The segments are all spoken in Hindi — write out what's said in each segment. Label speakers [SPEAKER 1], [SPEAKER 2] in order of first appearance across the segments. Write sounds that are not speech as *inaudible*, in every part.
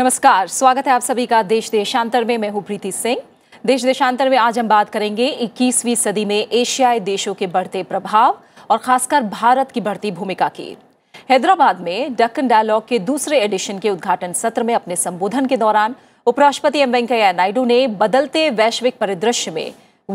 [SPEAKER 1] नमस्कार स्वागत है आप सभी का देश देशांतर में मैं हूँ प्रीति सिंह देश देशांतर में आज हम बात करेंगे 21वीं सदी में एशियाई देशों के बढ़ते प्रभाव और खासकर भारत की बढ़ती भूमिका की हैदराबाद में डक्कन डायलॉग के दूसरे एडिशन के उद्घाटन सत्र में अपने संबोधन के दौरान उपराष्ट्रपति एम वेंकैया नायडू ने बदलते वैश्विक परिदृश्य में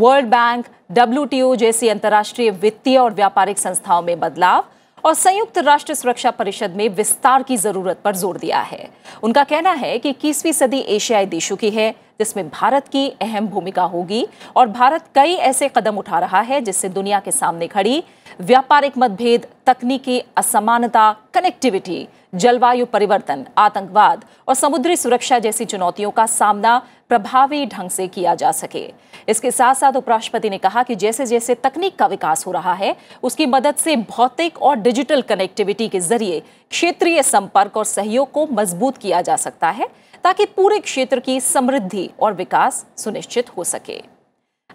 [SPEAKER 1] वर्ल्ड बैंक डब्ल्यू जैसी अंतर्राष्ट्रीय वित्तीय और व्यापारिक संस्थाओं में बदलाव और संयुक्त राष्ट्र सुरक्षा परिषद में विस्तार की जरूरत पर जोर दिया है उनका कहना है कि इक्कीसवीं सदी एशियाई देशों की है जिसमें भारत की अहम भूमिका होगी और भारत कई ऐसे कदम उठा रहा है जिससे दुनिया के सामने खड़ी व्यापारिक मतभेद तकनीकी असमानता कनेक्टिविटी जलवायु परिवर्तन आतंकवाद और समुद्री सुरक्षा जैसी चुनौतियों का सामना प्रभावी ढंग से किया जा सके इसके साथ साथ उपराष्ट्रपति ने कहा कि जैसे जैसे तकनीक का विकास हो रहा है उसकी मदद से भौतिक और डिजिटल कनेक्टिविटी के जरिए क्षेत्रीय संपर्क और सहयोग को मजबूत किया जा सकता है ताकि पूरे क्षेत्र की समृद्धि और विकास सुनिश्चित हो सके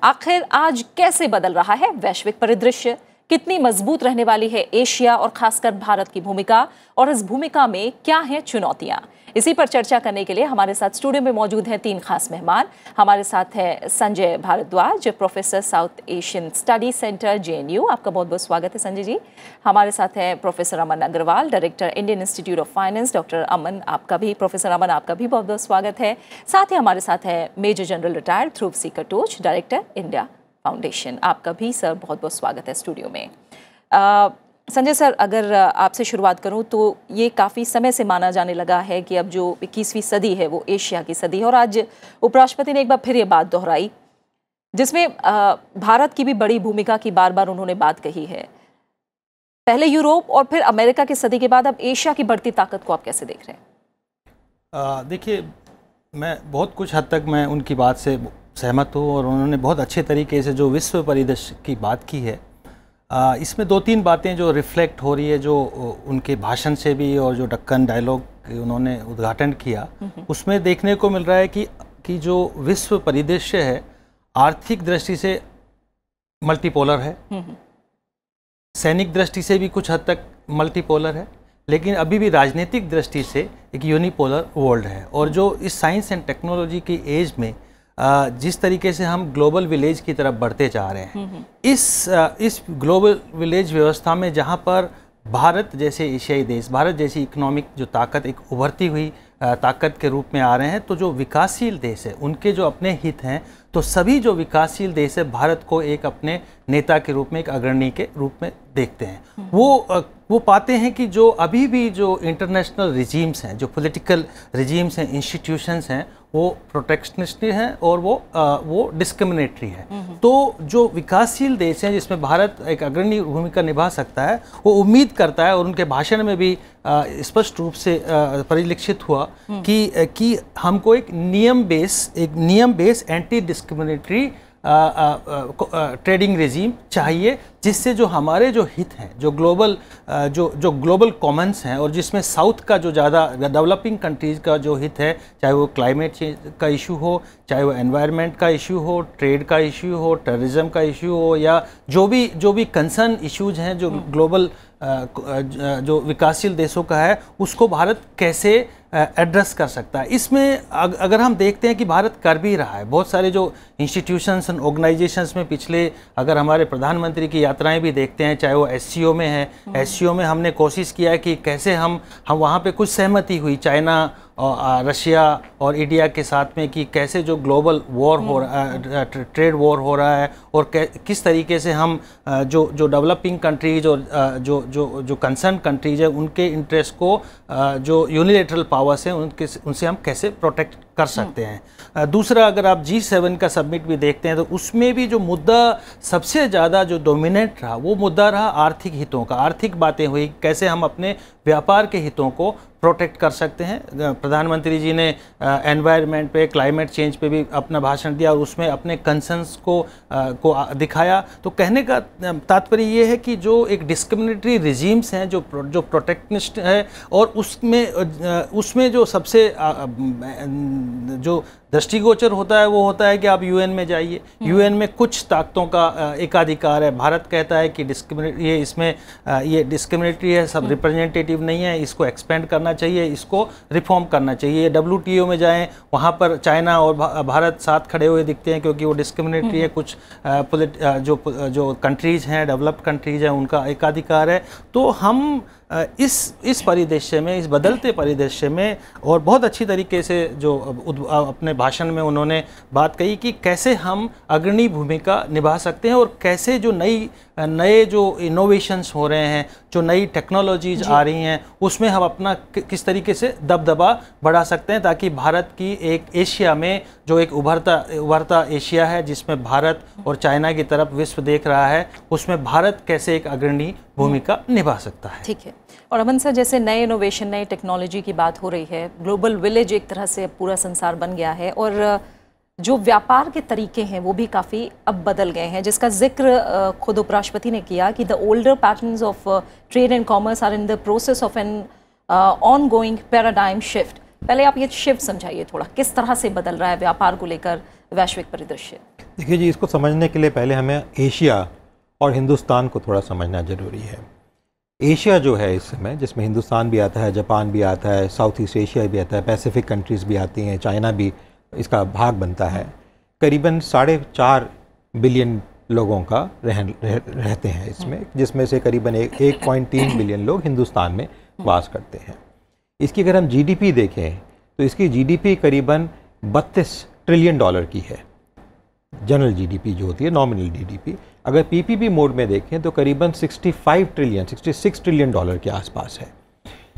[SPEAKER 1] आखिर आज कैसे बदल रहा है वैश्विक परिदृश्य कितनी मजबूत रहने वाली है एशिया और खासकर भारत की भूमिका और इस भूमिका में क्या है चुनौतियां इसी पर चर्चा करने के लिए हमारे साथ स्टूडियो में मौजूद हैं तीन खास मेहमान हमारे साथ हैं Sanjay Bhardwaj professor South Asian study centre J आपका बहुत बहुत स्वागत है संजय जी हमारे साथ हैं professor Aman Agarwal director Indian institute of finance doctor Aman आपका भी प्रोफेसर अमन आपका भी बहुत बहुत स्वागत है साथ ही हमारे साथ है major general retired Dhruv C Katoch director India foundation आपका भी सर बहुत बहुत स्वागत है स्टूडियो में संजय सर अगर आपसे शुरुआत करूं तो ये काफ़ी समय से माना जाने लगा है कि अब जो इक्कीसवीं सदी है वो एशिया की सदी है और आज उपराष्ट्रपति ने एक बार फिर ये बात दोहराई जिसमें भारत की भी बड़ी भूमिका की बार बार उन्होंने बात कही है पहले यूरोप और फिर अमेरिका की सदी के बाद अब एशिया की बढ़ती ताकत को आप कैसे देख रहे
[SPEAKER 2] हैं देखिए मैं बहुत कुछ हद तक मैं उनकी बात से सहमत हूँ और उन्होंने बहुत अच्छे तरीके से जो विश्व परिदृश्य की बात की है इसमें दो तीन बातें जो रिफ्लेक्ट हो रही है जो उनके भाषण से भी और जो डक्कन डायलॉग उन्होंने उद्घाटन किया उसमें देखने को मिल रहा है कि कि जो विश्व परिदृश्य है आर्थिक दृष्टि से मल्टीपोलर है सैनिक दृष्टि से भी कुछ हद तक मल्टीपोलर है लेकिन अभी भी राजनीतिक दृष्टि से एक यूनिपोलर वर्ल्ड है और जो इस साइंस एंड टेक्नोलॉजी की एज में जिस तरीके से हम ग्लोबल विलेज की तरफ बढ़ते जा रहे हैं हम्म, हम्म। इस इस ग्लोबल विलेज व्यवस्था में जहाँ पर भारत जैसे एशियाई देश भारत जैसी इकोनॉमिक जो ताकत एक उभरती हुई ताकत के रूप में आ रहे हैं तो जो विकासशील देश है उनके जो अपने हित हैं तो सभी जो विकासशील देश है भारत को एक अपने नेता के रूप में एक अग्रणी के रूप में देखते हैं हम्म। वो वो पाते हैं कि जो अभी भी जो इंटरनेशनल रिजीम्स हैं जो पॉलिटिकल रिजीम्स हैं इंस्टीट्यूशंस हैं वो प्रोटेक्शनिस्टी हैं और वो आ, वो डिस्क्रिमिनेटरी है हम्म, हम्म। तो जो विकासशील देश हैं जिसमें भारत एक अग्रणी भूमिका निभा सकता है वो उम्मीद करता है और उनके भाषण में भी स्पष्ट रूप से परिलक्षित हुआ हम्म। कि कि हमको एक नियम बेस एक नियम base anti discriminatory trading regime चाहिए जिससे जो हमारे जो हित हैं जो ग्लोबल जो जो ग्लोबल कॉमन्स हैं और जिसमें साउथ का जो ज़्यादा डेवलपिंग कंट्रीज़ का जो हित है चाहे वो क्लाइमेट चेंज का इशू हो चाहे वो एनवायरनमेंट का इशू हो ट्रेड का इशू हो टेररिज्म का इशू हो या जो भी जो भी कंसर्न इश्यूज हैं जो ग्लोबल हम्म। जो विकासशील देशों का है उसको भारत कैसे एड्रेस कर सकता है इसमें अगर हम देखते हैं कि भारत कर भी रहा है बहुत सारे जो इंस्टीट्यूशंस एंड ऑर्गेनाइजेशंस में पिछले अगर हमारे प्रधानमंत्री की यात्राएं भी देखते हैं चाहे वो एस में है एस हम्म। में हमने कोशिश किया है कि कैसे हम हम वहाँ पर कुछ सहमति हुई चाइना रशिया और इंडिया के साथ में कि कैसे जो ग्लोबल वॉर हो रहा हम्म। ट्रेड वॉर हो रहा है और किस तरीके से हम जो जो डेवलपिंग कंट्रीज और जो जो जो कंसर्न कंट्रीज है उनके इंटरेस्ट को जो यूनिलेटरल पावर्स हैं उनके उनसे हम कैसे प्रोटेक्ट कर हम्म। सकते हैं दूसरा अगर आप जी सेवन का सबमिट भी देखते हैं तो उसमें भी जो मुद्दा सबसे ज़्यादा जो डोमिनेट रहा वो मुद्दा रहा आर्थिक हितों का आर्थिक बातें हुई कैसे हम अपने व्यापार के हितों को प्रोटेक्ट कर सकते हैं प्रधानमंत्री जी ने एनवायरनमेंट पे क्लाइमेट चेंज पे भी अपना भाषण दिया और उसमें अपने कंसर्न्स को आ, को दिखाया तो कहने का तात्पर्य ये है कि जो एक डिस्क्रिमिनेटरी रिजीम्स हैं जो जो प्रोटेक्टनिस्ट है और उसमें उसमें जो सबसे जो दृष्टिगोचर होता है वो होता है कि आप यूएन में जाइए यूएन हम्म। में कुछ ताकतों का एकाधिकार है भारत कहता है कि डिस्क्रिमिनेट ये इसमें ये डिस्क्रिमिनेटरी है सब रिप्रेजेंटेटिव हम्म। नहीं है इसको एक्सपेंड करना चाहिए इसको रिफॉर्म करना चाहिए डब्ल्यू में जाएँ वहाँ पर चाइना और भारत साथ खड़े हुए दिखते हैं क्योंकि वो डिस्क्रिमिनेटरी हम्म। है कुछ जो जो कंट्रीज़ हैं डेवलप्ड कंट्रीज़ हैं उनका एकाधिकार है तो हम इस इस परिदृश्य में इस बदलते परिदृश्य में और बहुत अच्छी तरीके से जो अपने भाषण में उन्होंने बात कही कि कैसे हम अग्रणी भूमिका निभा सकते हैं और कैसे जो नई नए जो इनोवेशंस हो रहे हैं जो नई टेक्नोलॉजीज आ रही हैं उसमें हम अपना किस तरीके से दबदबा बढ़ा सकते हैं ताकि भारत की एक एशिया में जो एक उभरता उभरता एशिया है जिसमें भारत और चाइना की तरफ विश्व देख रहा है उसमें भारत कैसे एक अग्रणी भूमिका निभा सकता है
[SPEAKER 1] ठीक है और अमन सर जैसे नए इनोवेशन नई टेक्नोलॉजी की बात हो रही है ग्लोबल विलेज एक तरह से पूरा संसार बन गया है और जो व्यापार के तरीके हैं वो भी काफ़ी अब बदल गए हैं जिसका जिक्र खुद उपराष्ट्रपति ने किया कि the older pattern of trade and commerce are in the process of an ongoing paradigm shift पहले आप ये शिफ्ट समझाइए थोड़ा किस तरह से बदल रहा है व्यापार को लेकर वैश्विक परिदृश्य
[SPEAKER 3] देखिए जी
[SPEAKER 4] इसको समझने के लिए पहले हमें एशिया और हिंदुस्तान को थोड़ा समझना ज़रूरी है एशिया जो है इस समय जिसमें हिंदुस्तान भी आता है जापान भी आता है साउथ ईस्ट एशिया भी आता है पैसिफिक कंट्रीज़ भी आती हैं चाइना भी इसका भाग बनता है करीबन साढ़े चार बिलियन लोगों का रहन रह, रहते हैं इसमें जिसमें से करीबन एक एक पॉइंट तीन बिलियन लोग हिंदुस्तान में वास करते हैं इसकी अगर हम जीडीपी देखें तो इसकी जीडीपी करीबन बत्तीस ट्रिलियन डॉलर की है जनरल जीडीपी जो होती है नॉमिनल जीडीपी अगर पीपीपी मोड में देखें तो करीबन 65 ट्रिलियन 66 ट्रिलियन डॉलर के आसपास है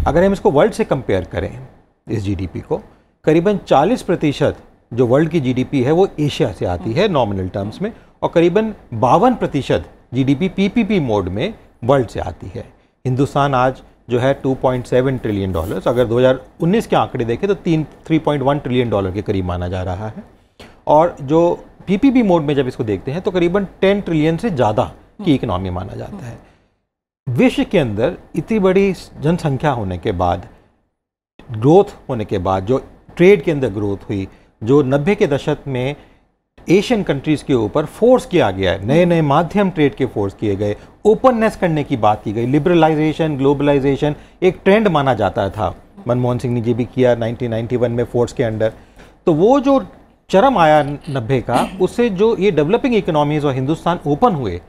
[SPEAKER 4] अगर हम इसको वर्ल्ड से कंपेयर करें इस जीडीपी को करीबन 40 प्रतिशत जो वर्ल्ड की जीडीपी है वो एशिया से आती है नॉमिनल टर्म्स में और करीबन बावन प्रतिशत जी पीपीपी मोड में वर्ल्ड से आती है हिंदुस्तान आज जो है 2.7 ट्रिलियन डॉलर्स अगर 2019 के आंकड़े देखें तो तीन थ्री ट्रिलियन डॉलर के करीब माना जा रहा है और जो पीपीपी मोड में जब इसको देखते हैं तो करीबन 10 ट्रिलियन से ज़्यादा की इकोनॉमी माना जाता है विश्व के अंदर इतनी बड़ी जनसंख्या होने के बाद ग्रोथ होने के बाद जो ट्रेड के अंदर ग्रोथ हुई जो नब्बे के दशक में एशियन कंट्रीज़ के ऊपर फोर्स किया गया है नए नए माध्यम ट्रेड के फोर्स किए गए ओपननेस करने की बात की गई लिबरलाइजेशन ग्लोबलाइजेशन एक ट्रेंड माना जाता था मनमोहन सिंह ने जी भी किया 1991 में फोर्स के अंडर तो वो जो चरम आया नब्बे का उससे जो ये डेवलपिंग इकोनॉमीज़ और हिंदुस्तान ओपन हुए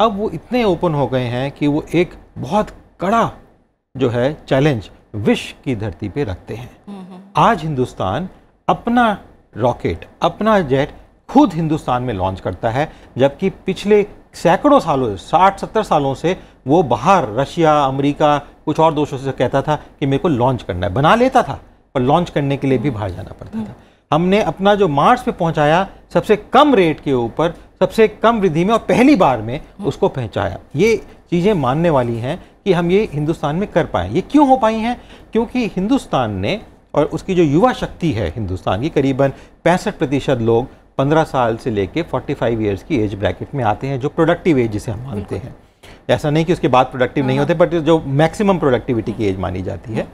[SPEAKER 4] अब वो इतने ओपन हो गए हैं कि वो एक बहुत कड़ा जो है चैलेंज विश्व की धरती पे रखते हैं आज हिंदुस्तान अपना रॉकेट अपना जेट खुद हिंदुस्तान में लॉन्च करता है जबकि पिछले सैकड़ों सालों साठ सत्तर सालों से वो बाहर रशिया अमेरिका कुछ और दोषों से कहता था कि मेरे को लॉन्च करना है बना लेता था पर लॉन्च करने के लिए भी बाहर जाना पड़ता था हमने अपना जो मार्स पे पहुंचाया सबसे कम रेट के ऊपर सबसे कम वृद्धि में और पहली बार में उसको पहुंचाया ये चीज़ें मानने वाली हैं कि हम ये हिंदुस्तान में कर पाए ये क्यों हो पाई हैं क्योंकि हिंदुस्तान ने और उसकी जो युवा शक्ति है हिंदुस्तान की करीबन पैंसठ प्रतिशत लोग 15 साल से लेके 45 ईयर्स की एज ब्रैकेट में आते हैं जो प्रोडक्टिव एज जिसे हम मानते हैं ऐसा नहीं कि उसके बाद प्रोडक्टिव नहीं हाँ। होते बट जो मैक्सिमम प्रोडक्टिविटी की एज मानी जाती है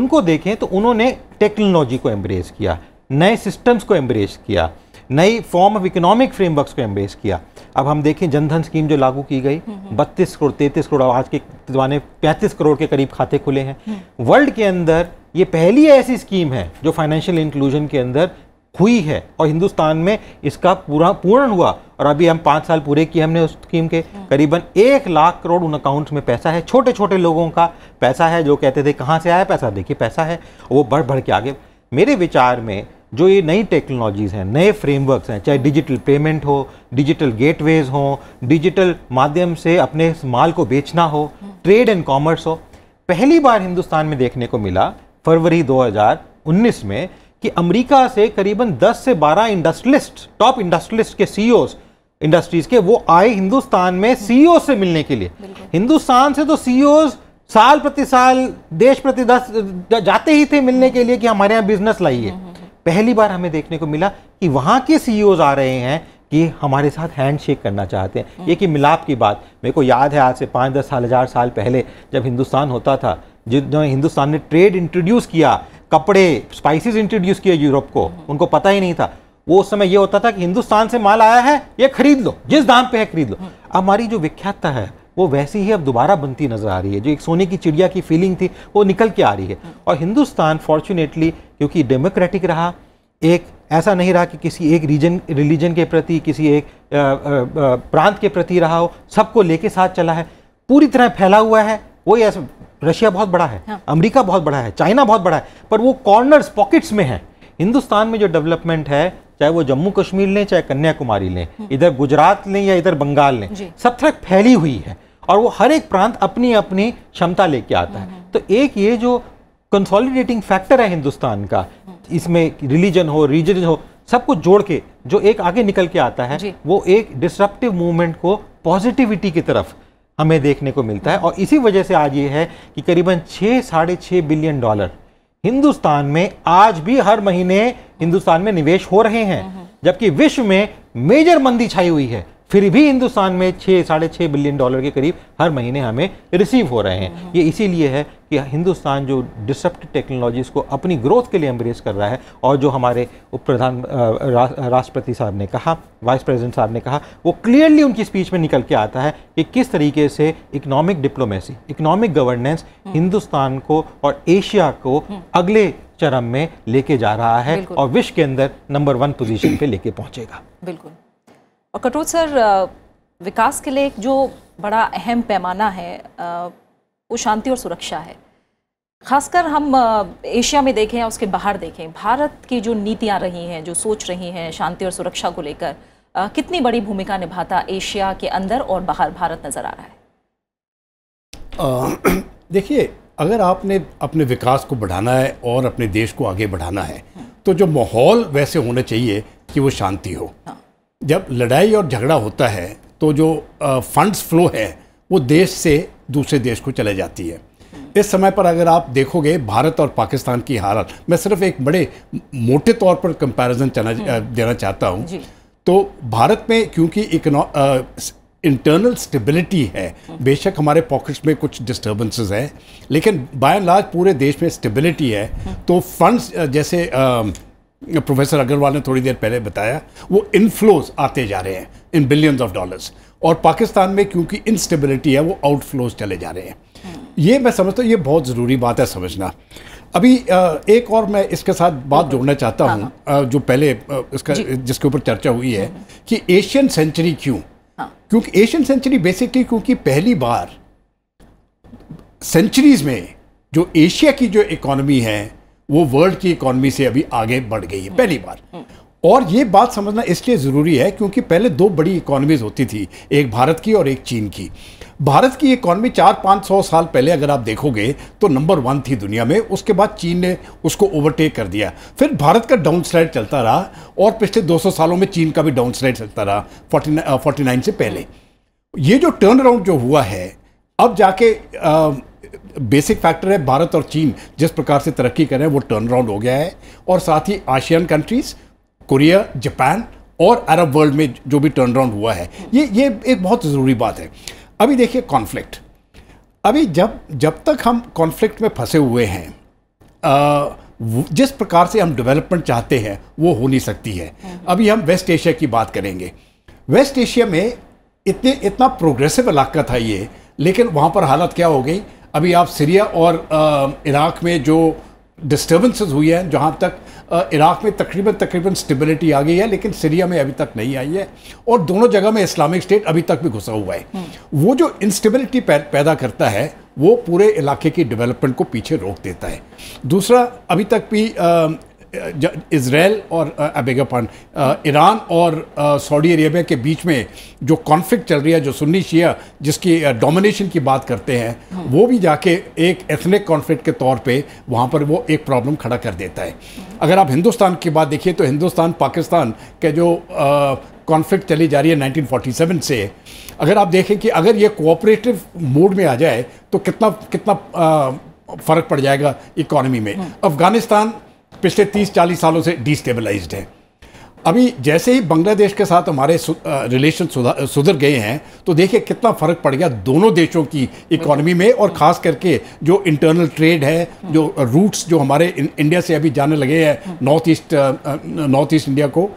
[SPEAKER 4] उनको देखें तो उन्होंने टेक्नोलॉजी को एम्ब्रेस किया नए सिस्टम्स को एम्ब्रेस किया नई फॉर्म ऑफ इकोनॉमिक फ्रेमवर्क्स को एम्बेस किया अब हम देखें जनधन स्कीम जो लागू की गई हम्म, हम्म। बत्तीस करोड़ तैंतीस करोड़ आज के जमाने पैंतीस करोड़ के करीब खाते खुले हैं वर्ल्ड हम्म। के अंदर ये पहली ऐसी स्कीम है जो फाइनेंशियल इंक्लूजन के अंदर हुई है और हिंदुस्तान में इसका पूरा पूर्ण हुआ और अभी हम पाँच साल पूरे किए हमने उस स्कीम के करीबन एक लाख करोड़ उन अकाउंट्स में पैसा है छोटे छोटे लोगों का पैसा है जो कहते थे कहाँ से आया पैसा देखिए पैसा है वो बढ़ बढ़ के आगे मेरे विचार में जो ये नई टेक्नोलॉजीज़ हैं नए फ्रेमवर्क्स हैं चाहे डिजिटल पेमेंट हो डिजिटल गेटवेज हो डिजिटल माध्यम से अपने माल को बेचना हो ट्रेड एंड कॉमर्स हो पहली बार हिंदुस्तान में देखने को मिला फरवरी 2019 में कि अमेरिका से करीबन 10 से 12 इंडस्ट्रियलिस्ट टॉप इंडस्ट्रियलिस्ट के सी इंडस्ट्रीज e के वो आए हिंदुस्तान में सी e से मिलने के लिए हिंदुस्तान से तो सी e साल प्रति साल देश प्रति दस जाते ही थे मिलने के लिए कि हमारे यहाँ बिजनेस लाइए हम्म, हम्म। पहली बार हमें देखने को मिला कि वहाँ के सी e आ रहे हैं कि हमारे साथ हैंडशेक करना चाहते हैं हम्म। ये कि मिलाप की बात मेरे को याद है आज से पाँच दस साल हज़ार साल पहले जब हिंदुस्तान होता था जिन्होंने हिंदुस्तान ने ट्रेड इंट्रोड्यूस किया कपड़े स्पाइसेस इंट्रोड्यूस किए यूरोप को हम्म। उनको पता ही नहीं था वो उस समय ये होता था कि हिंदुस्तान से माल आया है ये खरीद लो जिस दाम पे है खरीद लो हम्म। हमारी जो विख्यातता है वो वैसी ही अब दोबारा बनती नज़र आ रही है जो एक सोने की चिड़िया की फीलिंग थी वो निकल के आ रही है हम्म। और हिंदुस्तान फॉर्चुनेटली क्योंकि डेमोक्रेटिक रहा एक ऐसा नहीं रहा कि किसी एक रीजन रिलीजन के प्रति किसी एक प्रांत के प्रति रहा हो सबको लेके साथ चला है पूरी तरह फैला हुआ है वो ऐसा रशिया बहुत बड़ा है हाँ। अमेरिका बहुत बड़ा है चाइना बहुत बड़ा है पर वो कॉर्नर्स पॉकेट्स में है हिंदुस्तान में जो डेवलपमेंट है चाहे वो जम्मू कश्मीर लें चाहे कन्याकुमारी लें हम्म। इधर गुजरात लें या इधर बंगाल लें सब तरह फैली हुई है और वो हर एक प्रांत अपनी अपनी क्षमता लेके आता है हम्म। तो एक ये जो कंसोलिडेटिंग फैक्टर है हिंदुस्तान का हम्म। इसमें रिलीजन हो रीजन हो सबको जोड़ के जो एक आगे निकल के आता है वो एक डिस्ट्रप्टिव मूवमेंट को पॉजिटिविटी की तरफ हमें देखने को मिलता है और इसी वजह से आज ये है कि करीबन छः साढ़े छः बिलियन डॉलर हिंदुस्तान में आज भी हर महीने हिंदुस्तान में निवेश हो रहे हैं हम्म। जबकि विश्व में मेजर मंदी छाई हुई है फिर भी हिंदुस्तान में छः साढ़े छः बिलियन डॉलर के करीब हर महीने हमें रिसीव हो रहे हैं हम्म, हम्म। ये इसीलिए है कि हिंदुस्तान जो डिसप्ट टेक्नोलॉजीज़ को अपनी ग्रोथ के लिए एम्बरेज कर रहा है और जो हमारे उप प्रधान राष्ट्रपति साहब ने कहा वाइस प्रेसिडेंट साहब ने कहा वो क्लियरली उनकी स्पीच में निकल के आता है कि किस तरीके से economic diplomacy economic governance Hindustan को और एशिया को हम्म। अगले चरम में लेके जा रहा है और विश्व के अंदर नंबर वन पोजिशन पर लेके पहुंचेगा
[SPEAKER 1] बिल्कुल और कटोच सर विकास के लिए एक जो बड़ा अहम पैमाना है वो शांति और सुरक्षा है खासकर हम एशिया में देखें या उसके बाहर देखें भारत की जो नीतियाँ रही हैं जो सोच रही हैं शांति और सुरक्षा को लेकर कितनी बड़ी भूमिका निभाता एशिया के अंदर और बाहर भारत नज़र आ रहा है
[SPEAKER 3] *clears throat* देखिए अगर आपने अपने विकास को बढ़ाना है और अपने देश को आगे बढ़ाना है हाँ। तो जो माहौल वैसे होना चाहिए कि वो शांति हो हाँ। जब लड़ाई और झगड़ा होता है तो जो फंड्स फ्लो है वो देश से दूसरे देश को चले जाती है इस समय पर अगर आप देखोगे भारत और पाकिस्तान की हालत मैं सिर्फ एक बड़े मोटे तौर पर कंपैरिजन हम्म। देना चाहता हूँ तो भारत में क्योंकि इंटरनल स्टेबिलिटी है हम्म। बेशक हमारे पॉकेट्स में कुछ डिस्टर्बेंसेस हैं लेकिन बाय लार्ज पूरे देश में स्टेबिलिटी है हम्म। तो फंड्स जैसे प्रोफेसर अग्रवाल ने थोड़ी देर पहले बताया वो इनफ्लोज आते जा रहे हैं इन बिलियंस ऑफ डॉलर्स और पाकिस्तान में क्योंकि इनस्टेबिलिटी है वो आउटफ्लोज चले जा रहे हैं हाँ। ये मैं समझता हूँ ये बहुत ज़रूरी बात है समझना अभी एक और मैं इसके साथ बात जोड़ना चाहता हूँ हाँ। जो पहले इसका जिसके ऊपर चर्चा हुई है हाँ। कि एशियन सेंचुरी क्यों क्योंकि एशियन सेंचुरी बेसिकली क्योंकि पहली बार सेंचुरीज में जो एशिया की जो इकोनॉमी है वो वर्ल्ड की इकोनॉमी से अभी आगे बढ़ गई है पहली बार और ये बात समझना इसलिए ज़रूरी है क्योंकि पहले दो बड़ी इकोनॉमीज़ होती थी एक भारत की और एक चीन की भारत की इकॉनमी चार पाँच सौ साल पहले अगर आप देखोगे तो नंबर वन थी दुनिया में उसके बाद चीन ने उसको ओवरटेक कर दिया फिर भारत का डाउन स्लाइड चलता रहा और पिछले 200 सालों में चीन का भी डाउन स्लाइड चलता रहा फोर्टी नाइन uh, से पहले ये जो टर्न अराउंड जो हुआ है अब जाके आ, uh, बेसिक फैक्टर है भारत और चीन जिस प्रकार से तरक्की करें वो टर्न अराउंड हो गया है और साथ ही आशियन कंट्रीज़ कोरिया जापान और अरब वर्ल्ड में जो भी टर्न अराउंड हुआ है ये ये एक बहुत ज़रूरी बात है अभी देखिए कॉन्फ्लिक्ट अभी जब जब तक हम कॉन्फ्लिक्ट में फंसे हुए हैं आ, जिस प्रकार से हम डेवलपमेंट चाहते हैं वो हो नहीं सकती है अभी हम वेस्ट एशिया की बात करेंगे वेस्ट एशिया में इतने इतना प्रोग्रेसिव इलाका था ये लेकिन वहाँ पर हालत क्या हो गई अभी आप सीरिया और इराक़ में जो डिस्टर्बेंसेस हुई हैं जहाँ तक इराक़ में तकरीबन तकरीबन स्टेबिलिटी आ गई है लेकिन सीरिया में अभी तक नहीं आई है और दोनों जगह में इस्लामिक स्टेट अभी तक भी घुसा हुआ है हम्म। वो जो इंस्टेबिलिटी पैदा करता है वो पूरे इलाके की डेवलपमेंट को पीछे रोक देता है दूसरा अभी तक भी इसराइल और अबेगा पान ईरान और सऊदी अरेबिया के बीच में जो कॉन्फ्लिक्ट चल रही है जो सुन्नी शिया जिसकी डोमिनेशन की बात करते हैं हाँ। वो भी जाके एक एथनिक कॉन्फ्लिक्ट के तौर पे वहाँ पर वो एक प्रॉब्लम खड़ा कर देता है अगर आप हिंदुस्तान की बात देखिए तो हिंदुस्तान पाकिस्तान के जो कॉन्फ्लिक्ट चली जा रही है नाइनटीन से अगर आप देखें कि अगर ये कोऑपरेटिव मूड में आ जाए तो कितना कितना फ़र्क पड़ जाएगा इकॉनमी में हाँ। अफ़गानिस्तान पिछले 30-40 सालों से डिस्टेबलाइज है अभी जैसे ही बांग्लादेश के साथ हमारे रिलेशन सुधर गए हैं तो देखिए कितना फ़र्क पड़ गया दोनों देशों की इकोनॉमी में और ख़ास करके जो इंटरनल ट्रेड है जो रूट्स जो हमारे इंडिया से अभी जाने लगे हैं north east north east India को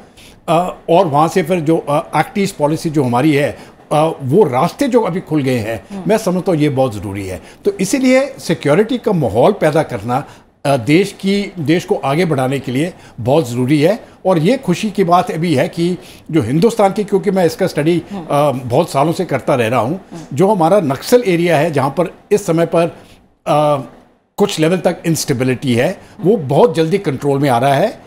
[SPEAKER 3] और वहाँ से फिर जो एक्ट ईस्ट पॉलिसी जो हमारी है वो रास्ते जो अभी खुल गए हैं मैं समझता हूँ ये बहुत ज़रूरी है तो इसीलिए सिक्योरिटी का माहौल पैदा करना देश की देश को आगे बढ़ाने के लिए बहुत ज़रूरी है और ये खुशी की बात अभी है कि जो हिंदुस्तान की क्योंकि मैं इसका स्टडी हाँ। बहुत सालों से करता रह रहा हूँ जो हमारा नक्सल एरिया है जहाँ पर इस समय पर आ, कुछ लेवल तक इंस्टेबिलिटी है वो बहुत जल्दी कंट्रोल में आ रहा है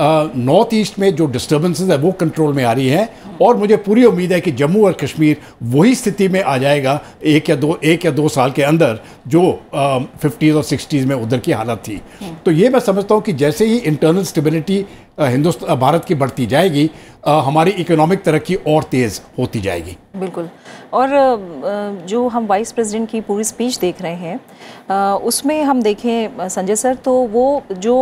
[SPEAKER 3] नॉर्थ ईस्ट में जो डिस्टर्बेंसेज है वो कंट्रोल में आ रही हैं और मुझे पूरी उम्मीद है कि जम्मू और कश्मीर वही स्थिति में आ जाएगा एक या दो एक या दो साल के अंदर जो फिफ्टीज़ और सिक्सटीज़ में उधर की हालत थी हम्म। तो ये मैं समझता हूँ कि जैसे ही इंटरनल स्टेबिलिटी हिंदुस्तान भारत की बढ़ती जाएगी आ, हमारी इकोनॉमिक तरक्की और तेज़ होती जाएगी
[SPEAKER 1] बिल्कुल और जो हम वाइस प्रेसिडेंट की पूरी स्पीच देख रहे हैं उसमें हम देखें संजय सर तो वो जो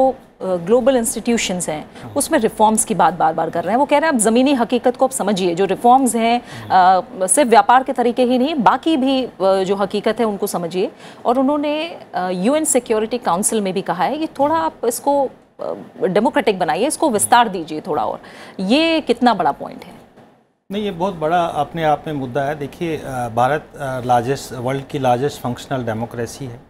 [SPEAKER 1] ग्लोबल इंस्टीट्यूशंस हैं उसमें रिफॉर्म्स की बात बार बार कर रहे हैं वो कह रहे हैं आप ज़मीनी हकीकत को आप समझिए जो रिफॉर्म्स हैं हम्म। सिर्फ व्यापार के तरीके ही नहीं बाकी भी जो हकीकत है उनको समझिए और उन्होंने यू सिक्योरिटी काउंसिल में भी कहा है कि थोड़ा आप इसको डेमोक्रेटिक बनाइए इसको विस्तार दीजिए थोड़ा और ये कितना बड़ा पॉइंट है
[SPEAKER 2] नहीं ये बहुत बड़ा अपने आप में मुद्दा है देखिए भारत लार्जेस्ट वर्ल्ड की लार्जेस्ट फंक्शनल डेमोक्रेसी है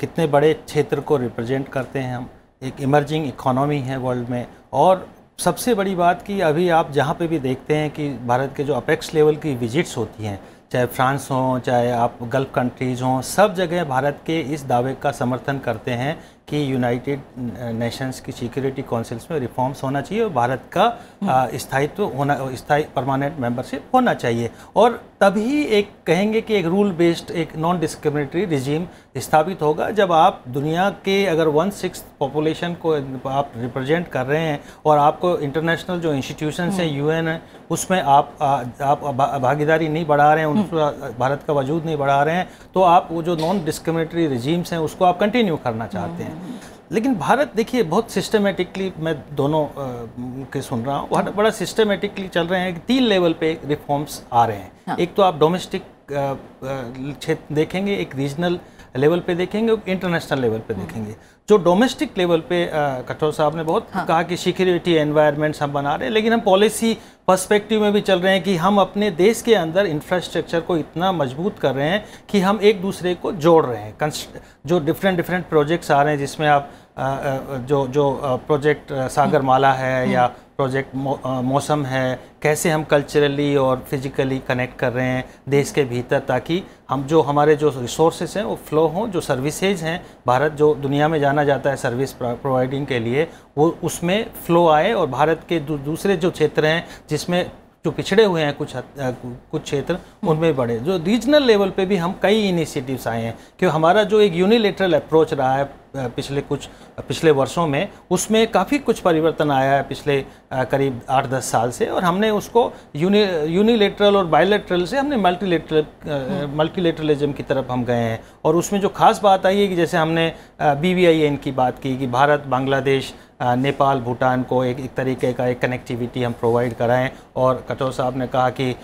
[SPEAKER 2] कितने बड़े क्षेत्र को रिप्रेजेंट करते हैं हम एक इमर्जिंग इकोनॉमी है वर्ल्ड में और सबसे बड़ी बात कि अभी आप जहाँ पे भी देखते हैं कि भारत के जो अपेक्स लेवल की विजिट्स होती हैं चाहे फ्रांस हों चाहे आप गल्फ़ कंट्रीज़ हों सब जगह भारत के इस दावे का समर्थन करते हैं कि यूनाइटेड नेशंस की सिक्योरिटी काउंसिल्स में रिफॉर्म्स होना चाहिए और भारत का स्थायित्व होना स्थायी परमानेंट मेंबरशिप होना चाहिए और तभी एक कहेंगे कि एक रूल बेस्ड एक नॉन डिस्क्रिमिनेटरी रिजीम स्थापित होगा जब आप दुनिया के अगर वन सिक्स पॉपुलेशन को आप रिप्रेजेंट कर रहे हैं और आपको इंटरनेशनल जो इंस्टीट्यूशन हैं यू हम्म। है उसमें आप आप भागीदारी नहीं बढ़ा रहे हैं हम्म। उन भारत का वजूद नहीं बढ़ा रहे हैं तो आप वो जो नॉन डिस्क्रिमिनेटरी रिजीम्स हैं उसको आप कंटिन्यू करना चाहते हैं हम्म, लेकिन भारत देखिए बहुत सिस्टमेटिकली मैं दोनों के सुन रहा हूँ बड़ा सिस्टमेटिकली चल रहे हैं कि तीन लेवल पे रिफॉर्म्स आ रहे हैं हाँ। एक तो आप डोमेस्टिक क्षेत्र देखेंगे एक रीजनल लेवल पे देखेंगे और इंटरनेशनल लेवल पे देखेंगे जो डोमेस्टिक लेवल पे कठोर साहब ने बहुत हाँ। कहा कि सिक्योरिटी एनवायरनमेंट्स हम बना रहे हैं लेकिन हम पॉलिसी पर्सपेक्टिव में भी चल रहे हैं कि हम अपने देश के अंदर इंफ्रास्ट्रक्चर को इतना मजबूत कर रहे हैं कि हम एक दूसरे को जोड़ रहे हैं जो डिफरेंट डिफरेंट प्रोजेक्ट्स आ रहे हैं जिसमें आप जो जो प्रोजेक्ट सागरमाला है हम्म। या प्रोजेक्ट मौसम है कैसे हम कल्चरली और फिजिकली कनेक्ट कर रहे हैं देश के भीतर ताकि हम जो हमारे जो रिसोर्सेज हैं वो फ्लो हों जो सर्विसेज हैं भारत जो दुनिया में जाना जाता है सर्विस प्रोवाइडिंग के लिए वो उसमें फ़्लो आए और भारत के दूसरे जो क्षेत्र हैं जिसमें जो पिछड़े हुए हैं कुछ कुछ क्षेत्र उनमें बढ़े जो रीजनल लेवल पे भी हम कई इनिशिएटिव्स आए हैं कि हमारा जो एक यूनिलेटरल अप्रोच रहा है पिछले कुछ पिछले वर्षों में उसमें काफ़ी कुछ परिवर्तन आया है पिछले करीब आठ दस साल से और हमने उसको यूनि यूनिलेटरल और बायोलेटरल से हमने मल्टीलेटरल मल्टीलेटरलिज्म की तरफ हम गए हैं और उसमें जो खास बात आई है कि जैसे हमने बी की बात की कि भारत बांग्लादेश नेपाल भूटान को एक एक तरीके का एक कनेक्टिविटी हम प्रोवाइड कराएं और कटोर साहब ने कहा कि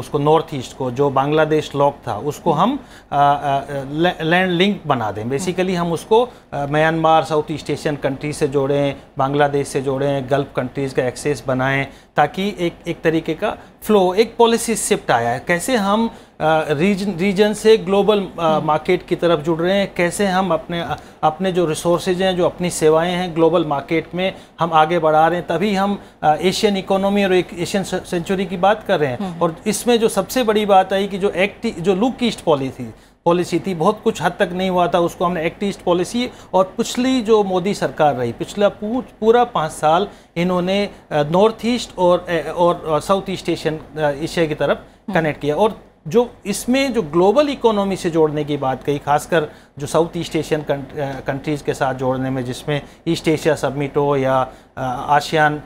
[SPEAKER 2] उसको नॉर्थ ईस्ट को जो बांग्लादेश लॉक था उसको हम लैंड लिंक बना दें बेसिकली हम उसको Myanmar south east Asian country से जोड़ें बांग्लादेश से जोड़ें गल्फ कंट्रीज़ का एक्सेस बनाएं ताकि एक एक तरीके का फ्लो एक पॉलिसी शिफ्ट आया है कैसे हम रीजन रीजन से ग्लोबल मार्केट की तरफ जुड़ रहे हैं कैसे हम अपने अपने जो रिसोर्सेज हैं जो अपनी सेवाएं हैं ग्लोबल मार्केट में हम आगे बढ़ा रहे हैं तभी हम एशियन इकोनॉमी और एक एशियन सेंचुरी की बात कर रहे हैं हम्म। और इसमें जो सबसे बड़ी बात आई कि जो एक्ट जो लुक ईस्ट पॉलिसी पॉलिसी थी बहुत कुछ हद तक नहीं हुआ था उसको हमने एक्ट ईस्ट पॉलिसी और पिछली जो मोदी सरकार रही पिछला पूरा पाँच साल इन्होंने नॉर्थ ईस्ट और और साउथ ईस्ट एशियन एशिया की तरफ कनेक्ट हम्म। किया और जो इसमें जो ग्लोबल इकोनॉमी से जोड़ने की बात कही खासकर जो साउथ ईस्ट एशियन कंट्रीज़ के साथ जोड़ने में जिसमें ईस्ट एशिया सबमिट हो या आशियान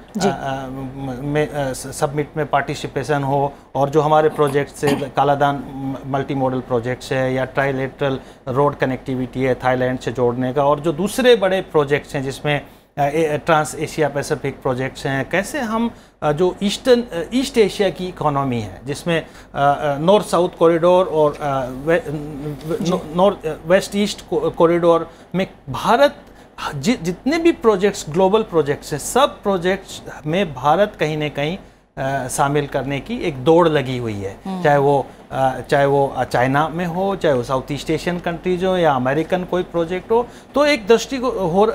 [SPEAKER 2] में सबमिट में पार्टिसिपेशन हो और जो हमारे प्रोजेक्ट्स है कालादान मल्टी मॉडल प्रोजेक्ट्स है या ट्राइलेटरल रोड कनेक्टिविटी है थाईलैंड से जोड़ने का और जो दूसरे बड़े प्रोजेक्ट्स हैं जिसमें ट्रांस एशिया पैसिफिक प्रोजेक्ट्स हैं कैसे हम जो ईस्टर्न ईस्ट एशिया की इकोनॉमी है जिसमें नॉर्थ साउथ कॉरिडोर और नॉर्थ वेस्ट ईस्ट कॉरिडोर में भारत जि, जितने भी प्रोजेक्ट्स ग्लोबल प्रोजेक्ट्स हैं सब प्रोजेक्ट्स में भारत कहीं ना कहीं शामिल करने की एक दौड़ लगी हुई है हम्म। चाहे वो चाहे वो चाइना में हो चाहे वो साउथ ईस्ट एशियन कंट्रीज हो या अमेरिकन कोई प्रोजेक्ट हो तो एक दृष्टि हो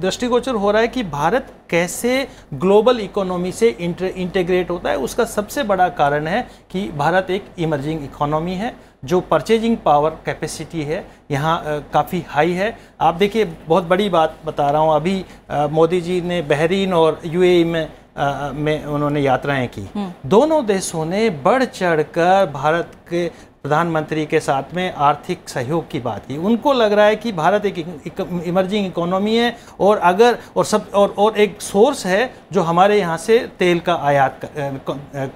[SPEAKER 2] दृष्टिगोचर हो रहा है कि भारत कैसे ग्लोबल इकोनॉमी से इंटीग्रेट होता है उसका सबसे बड़ा कारण है कि भारत एक इमर्जिंग इकोनॉमी है जो परचेजिंग पावर कैपेसिटी है यहाँ काफ़ी हाई है आप देखिए बहुत बड़ी बात बता रहा हूँ अभी मोदी जी ने बहरीन और यूएई में आ, में उन्होंने यात्राएं की हम्म। दोनों देशों ने बढ़ चढ़कर भारत के प्रधानमंत्री के साथ में आर्थिक सहयोग की बात की उनको लग रहा है कि भारत एक इमर्जिंग इकोनॉमी है और अगर और सब और और एक सोर्स है जो हमारे यहाँ से तेल का आयात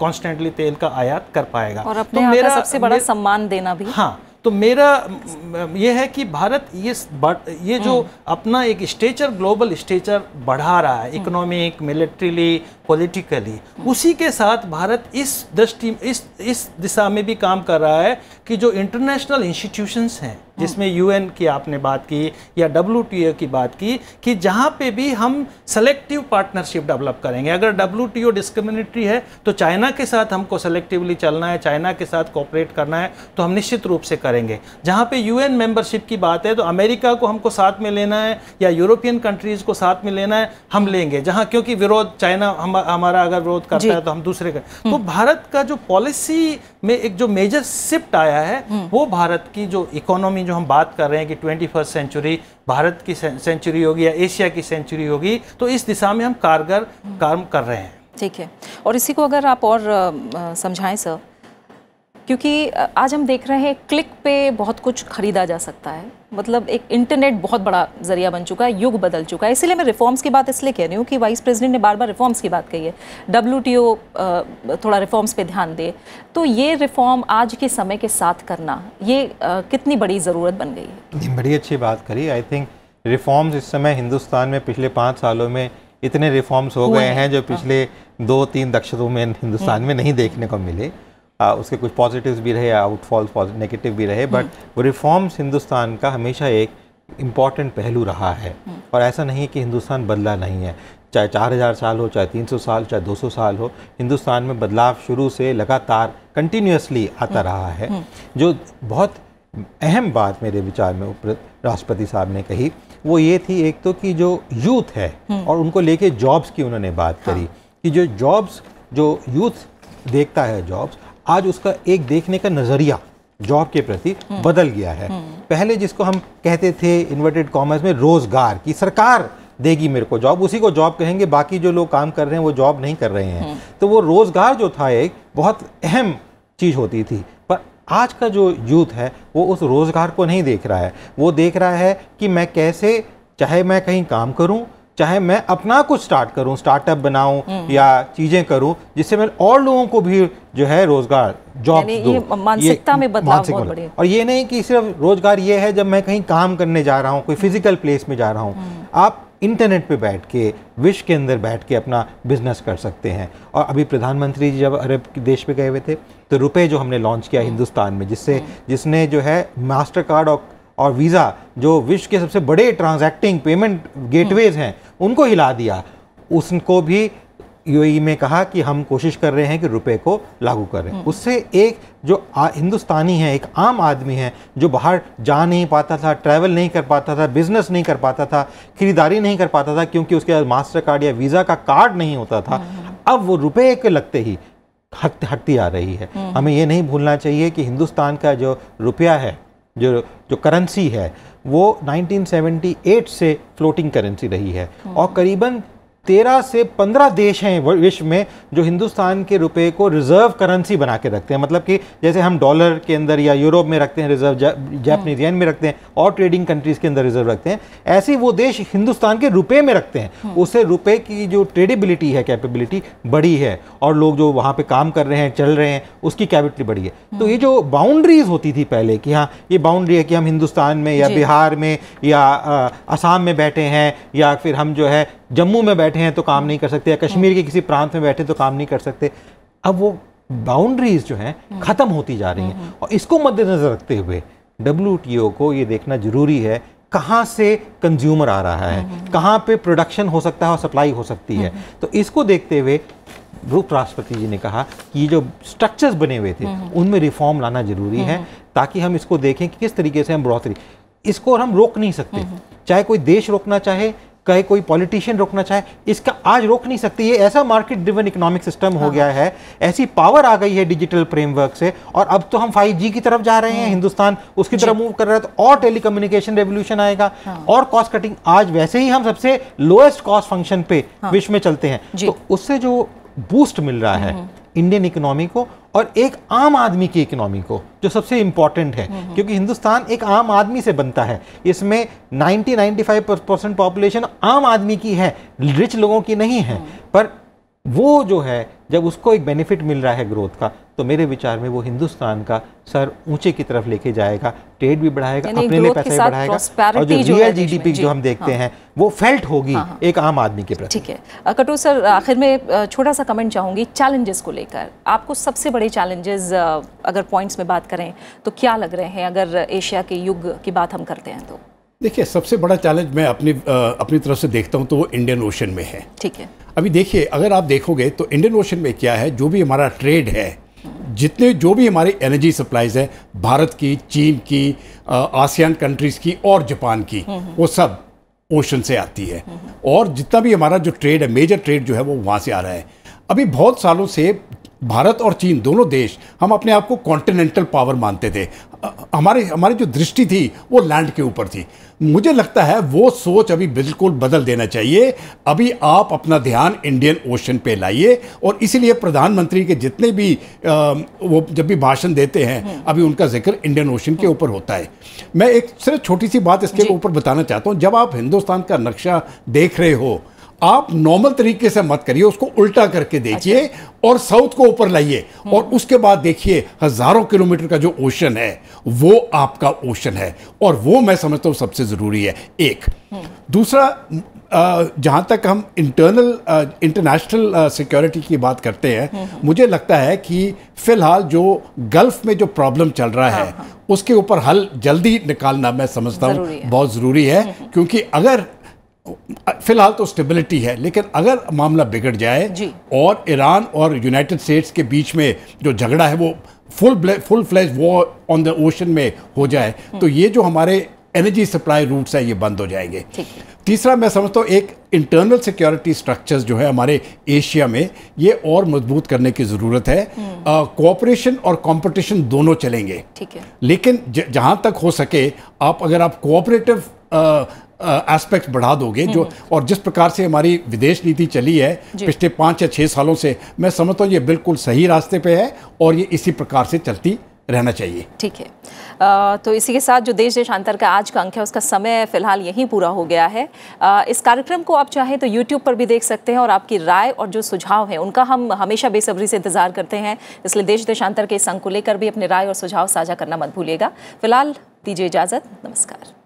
[SPEAKER 2] कॉन्स्टेंटली तेल का आयात कर पाएगा
[SPEAKER 1] और अपने तो मेरा सबसे बड़ा सम्मान देना भी हाँ तो मेरा ये है
[SPEAKER 2] कि भारत ये ये जो हम्म। अपना एक स्टेचर ग्लोबल स्टेचर बढ़ा रहा है इकोनॉमिक मिलिट्रीली पॉलिटिकली उसी के साथ भारत इस दृष्टि इस इस दिशा में भी काम कर रहा है कि जो इंटरनेशनल इंस्टीट्यूशंस हैं जिसमें यूएन की आपने बात की या डब्ल्यू की बात की कि जहां पे भी हम सेलेक्टिव पार्टनरशिप डेवलप करेंगे अगर डब्ल्यू डिस्क्रिमिनेटरी है तो चाइना के साथ हमको सेलेक्टिवली चलना है चाइना के साथ कॉपरेट करना है तो हम निश्चित रूप से करेंगे जहाँ पे यू मेंबरशिप की बात है तो अमेरिका को हमको साथ में लेना है या यूरोपियन कंट्रीज़ को साथ में लेना है हम लेंगे जहाँ क्योंकि विरोध चाइना हम हमारा अगर विरोध करता है तो हम दूसरे का हम्म। तो भारत का जो पॉलिसी में एक जो मेजर शिफ्ट आया है हम्म। वो भारत की जो इकोनॉमी जो जो हम बात कर रहे हैं कि ट्वेंटी फर्स्ट सेंचुरी भारत की सेंचुरी होगी या एशिया की सेंचुरी होगी तो इस दिशा में हम कारगर काम कर रहे हैं
[SPEAKER 1] ठीक है और इसी को अगर आप और समझाएं सर क्योंकि आज हम देख रहे हैं क्लिक पे बहुत कुछ खरीदा जा सकता है मतलब एक इंटरनेट बहुत बड़ा जरिया बन चुका है युग बदल चुका है इसलिए मैं रिफॉर्म्स की बात इसलिए कह रही हूँ कि वाइस प्रेसिडेंट ने बार बार रिफॉर्म्स की बात कही है डब्ल्यू थोड़ा रिफॉर्म्स पे ध्यान दे तो ये रिफॉर्म आज के समय के साथ करना ये कितनी बड़ी ज़रूरत बन गई
[SPEAKER 4] है बड़ी अच्छी बात करी आई थिंक रिफॉर्म्स इस समय हिंदुस्तान में पिछले पाँच सालों में इतने रिफॉर्म्स हो गए हैं जो हाँ। पिछले दो तीन दक्षतों में हिंदुस्तान हम्म। में नहीं देखने को मिले आ, उसके कुछ पॉजिटिव्स भी रहे आउटफॉल्स नेगेटिव भी रहे बट हम्म। वो रिफॉर्म्स हिंदुस्तान का हमेशा एक इम्पॉर्टेंट पहलू रहा है हम्म। और ऐसा नहीं है कि हिंदुस्तान बदला नहीं है चाहे चार हज़ार साल हो चाहे तीन सौ साल चाहे दो सौ साल हो हिंदुस्तान में बदलाव शुरू से लगातार कंटिन्यूसली आता हम्म। रहा है जो बहुत अहम बात मेरे विचार में उप राष्ट्रपति साहब ने कही वो ये थी एक तो कि जो यूथ है और उनको लेके जॉब्स की उन्होंने बात करी हाँ। कि जो जॉब्स जो यूथ देखता है जॉब्स आज उसका एक देखने का नज़रिया जॉब के प्रति हम्म। बदल गया है हम्म। पहले जिसको हम कहते थे इन्वर्टेड कॉमर्स में रोज़गार की सरकार देगी मेरे को जॉब उसी को जॉब कहेंगे बाकी जो लोग काम कर रहे हैं वो जॉब नहीं कर रहे हैं हम्म। तो वो रोज़गार जो था एक बहुत अहम चीज़ होती थी पर आज का जो यूथ है वो उस रोज़गार को नहीं देख रहा है वो देख रहा है कि मैं कैसे चाहे मैं कहीं काम करूं चाहे मैं अपना कुछ स्टार्ट करूं स्टार्टअप बनाऊं हम्म। या चीजें करूं जिससे मैं और लोगों को भी जो है रोजगार जॉब मानसिकता में बदलाव बहुत बड़े और ये नहीं कि सिर्फ रोजगार ये है जब मैं कहीं काम करने जा रहा हूँ कोई फिजिकल हम्म। प्लेस में जा रहा हूँ हम्म। आप इंटरनेट पे बैठ के विश्व के अंदर बैठ के अपना बिजनेस कर सकते हैं और अभी प्रधानमंत्री जी जब अरब देश पे गए हुए थे तो रुपए जो हमने लॉन्च किया हिंदुस्तान में जिससे जिसने जो है मास्टर कार्ड और और वीज़ा जो विश्व के सबसे बड़े ट्रांजैक्टिंग पेमेंट गेटवेज हैं उनको हिला दिया उसको भी यूएई e में कहा कि हम कोशिश कर रहे हैं कि रुपए को लागू करें हम्म। उससे एक जो आ, हिंदुस्तानी है एक आम आदमी है जो बाहर जा नहीं पाता था ट्रैवल नहीं कर पाता था बिजनेस नहीं कर पाता था खरीदारी नहीं कर पाता था क्योंकि उसके पास मास्टर कार्ड या वीज़ा का कार्ड नहीं होता था हम्म। अब वो रुपए के लगते ही हट हटती आ रही है हम्म। हमें ये नहीं भूलना चाहिए कि हिंदुस्तान का जो रुपया है जो जो करेंसी है वो 1978 से फ्लोटिंग करेंसी रही है हाँ। और करीबन तेरह से पंद्रह देश हैं विश्व में जो हिंदुस्तान के रुपए को रिजर्व करेंसी बना के रखते हैं मतलब कि जैसे हम डॉलर के अंदर या यूरोप में रखते हैं रिजर्व जापानीज हम्म। येन में रखते हैं और ट्रेडिंग कंट्रीज के अंदर रिजर्व रखते हैं ऐसे वो देश हिंदुस्तान के रुपए में रखते हैं हम्म। उससे रुपए की जो ट्रेडिबिलिटी है कैपेबिलिटी बढ़ी है और लोग जो वहाँ पर काम कर रहे हैं चल रहे हैं उसकी कैपेबिलिटी बढ़ी है तो ये हम्म। जो बाउंड्रीज होती थी पहले कि हाँ ये बाउंड्री है कि हम हिंदुस्तान में या बिहार में या असम में बैठे हैं या फिर हम जो है जम्मू में बैठे हैं तो काम नहीं कर सकते या हम्म। कश्मीर के किसी प्रांत में बैठे तो काम नहीं कर सकते अब वो बाउंड्रीज जो हैं हम्म। ख़त्म होती जा रही हैं हम्म, और इसको मद्देनज़र रखते हुए डब्ल्यू को ये देखना ज़रूरी है कहाँ से कंज्यूमर आ रहा है कहाँ पे प्रोडक्शन हो सकता है और सप्लाई हो सकती है तो इसको देखते हुए रूप राष्ट्रपति जी ने कहा कि ये जो स्ट्रक्चर्स बने हुए थे उनमें रिफॉर्म लाना जरूरी है ताकि हम इसको देखें कि किस तरीके से हम बढ़ोतरी इसको हम रोक नहीं सकते चाहे कोई देश रोकना चाहे कहे कोई पॉलिटिशियन रोकना चाहे इसका आज रोक नहीं सकती ये ऐसा मार्केट ड्रिवन इकोनॉमिक सिस्टम हो हाँ। गया है ऐसी पावर आ गई है डिजिटल फ्रेमवर्क से और अब तो हम 5G की तरफ जा रहे हैं हाँ। हिंदुस्तान उसकी तरफ मूव कर रहा है तो और टेलीकम्युनिकेशन रेवोल्यूशन आएगा हाँ। और कॉस्ट कटिंग आज वैसे ही हम सबसे लोएस्ट कॉस्ट फंक्शन पे विश्व में चलते हैं तो उससे जो बूस्ट मिल रहा है हम्म। इंडियन इकोनॉमी को और एक आम आदमी की इकोनॉमी को जो सबसे इम्पॉर्टेंट है हम्म, हम्म। क्योंकि हिंदुस्तान एक आम आदमी से बनता है इसमें 90-95 परसेंट पॉपुलेशन आम आदमी की है रिच लोगों की नहीं है हम्म। पर वो जो है जब उसको एक बेनिफिट मिल रहा है ग्रोथ का तो मेरे विचार में वो हिंदुस्तान का सर ऊंचे की तरफ लेके जाएगा ट्रेड भी बढ़ाएगा अपने लिए पैसा भी बढ़ाएगा और जो रियल जीडीपी जो हम देखते हाँ। हैं वो फेल्ट होगी हाँ, हाँ। एक आम आदमी के प्रति ठीक है
[SPEAKER 1] कटोर सर आखिर में छोटा सा कमेंट चाहूंगी चैलेंजेस को लेकर आपको सबसे बड़े चैलेंजेस अगर पॉइंट्स में बात करें तो क्या लग रहे हैं अगर एशिया के युग की बात हम करते हैं तो
[SPEAKER 3] देखिए सबसे बड़ा चैलेंज मैं अपनी अपनी तरफ से देखता हूँ तो वो इंडियन ओशन में है ठीक है अभी देखिए अगर आप देखोगे तो इंडियन ओशन में क्या है जो भी हमारा ट्रेड है जितने जो भी हमारी एनर्जी सप्लाईज है भारत की चीन की आसियान कंट्रीज़ की और जापान की हम्म, हम्म। वो सब ओशन से आती है हम्म, और जितना भी हमारा जो ट्रेड है मेजर ट्रेड जो है वो वहाँ से आ रहा है अभी बहुत सालों से भारत और चीन दोनों देश हम अपने आप को कॉन्टिनेंटल पावर मानते थे हमारे हमारी जो दृष्टि थी वो लैंड के ऊपर थी मुझे लगता है वो सोच अभी बिल्कुल बदल देना चाहिए अभी आप अपना ध्यान इंडियन ओशन पे लाइए और इसीलिए प्रधानमंत्री के जितने भी आ, वो जब भी भाषण देते हैं हम्म। अभी उनका जिक्र इंडियन ओशन के हम्म। ऊपर होता है मैं एक सिर्फ छोटी सी बात इसके ऊपर बताना चाहता हूँ जब आप हिंदुस्तान का नक्शा देख रहे हो आप नॉर्मल तरीके से मत करिए उसको उल्टा करके देखिए अच्छा। और साउथ को ऊपर लाइए हम्म। और उसके बाद देखिए हजारों किलोमीटर का जो ओशन है वो आपका ओशन है और वो मैं समझता हूँ सबसे ज़रूरी है एक हम्म। दूसरा जहाँ तक हम इंटरनल इंटरनेशनल सिक्योरिटी की बात करते हैं हम्म, मुझे लगता है कि फ़िलहाल जो गल्फ़ में जो प्रॉब्लम चल रहा है हाँ, हाँ। उसके ऊपर हल जल्दी निकालना मैं समझता हूँ बहुत ज़रूरी है क्योंकि अगर फिलहाल तो स्टेबिलिटी है लेकिन अगर मामला बिगड़ जाए और ईरान और यूनाइटेड स्टेट्स के बीच में जो झगड़ा है वो full full flash war on the ocean में हो जाए हम्म। तो ये जो हमारे एनर्जी सप्लाई रूट्स हैं ये बंद हो जाएंगे तीसरा मैं समझता हूँ एक इंटरनल सिक्योरिटी स्ट्रक्चर्स जो है हमारे एशिया में ये और मजबूत करने की ज़रूरत है कोऑपरेशन हम्म। और कंपटीशन दोनों चलेंगे ठीक है लेकिन जहाँ तक हो सके आप अगर आप कोऑपरेटिव एस्पेक्ट बढ़ा दोगे जो हम्म। और जिस प्रकार से हमारी विदेश नीति चली है पिछले पाँच या छः सालों से मैं समझता हूँ ये बिल्कुल सही रास्ते पे है और ये इसी प्रकार से चलती रहना चाहिए
[SPEAKER 1] ठीक है आ, तो इसी के साथ जो देश देशांतर का आज का अंक है उसका समय फिलहाल यहीं पूरा हो गया है आ, इस कार्यक्रम को आप चाहें तो यूट्यूब पर भी देख सकते हैं और आपकी राय और जो सुझाव हैं उनका हम हमेशा बेसब्री से इंतजार करते हैं इसलिए देश देशांतर के इस अंक को लेकर भी अपने राय और सुझाव साझा करना मत भूलिएगा फिलहाल दीजिए इजाज़त नमस्कार